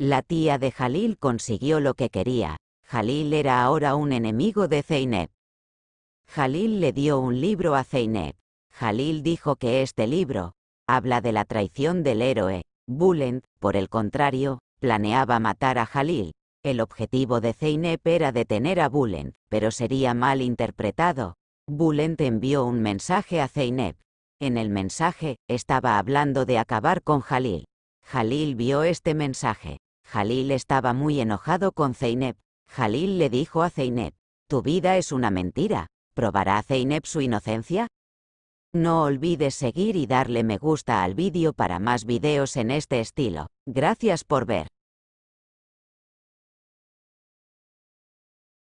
La tía de Jalil consiguió lo que quería, Jalil era ahora un enemigo de Zeynep. Jalil le dio un libro a Zeynep. Jalil dijo que este libro habla de la traición del héroe. Bulent, por el contrario, planeaba matar a Jalil. El objetivo de Zeynep era detener a Bulent, pero sería mal interpretado. Bulent envió un mensaje a Zeynep. En el mensaje, estaba hablando de acabar con Jalil. Jalil vio este mensaje. Jalil estaba muy enojado con Zeynep. Jalil le dijo a Zeynep, tu vida es una mentira, ¿probará Zeynep su inocencia? No olvides seguir y darle me gusta al vídeo para más videos en este estilo. Gracias por ver.